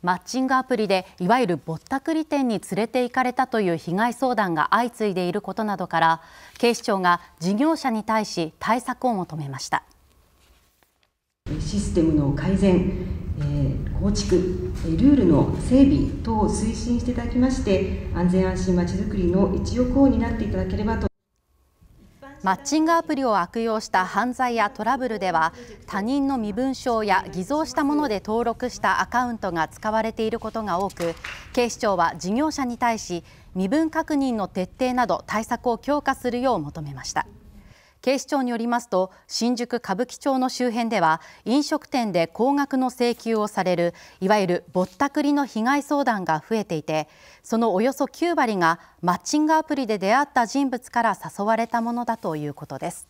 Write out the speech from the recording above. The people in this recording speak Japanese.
マッチングアプリでいわゆるぼったくり店に連れて行かれたという被害相談が相次いでいることなどから警視庁が事業者に対し対策を求めましたシステムの改善、えー、構築、えルールの整備等を推進していただきまして安全安心まちづくりの一翼を担っていただければとマッチングアプリを悪用した犯罪やトラブルでは他人の身分証や偽造したもので登録したアカウントが使われていることが多く警視庁は事業者に対し身分確認の徹底など対策を強化するよう求めました。警視庁によりますと新宿歌舞伎町の周辺では飲食店で高額の請求をされるいわゆるぼったくりの被害相談が増えていてそのおよそ9割がマッチングアプリで出会った人物から誘われたものだということです。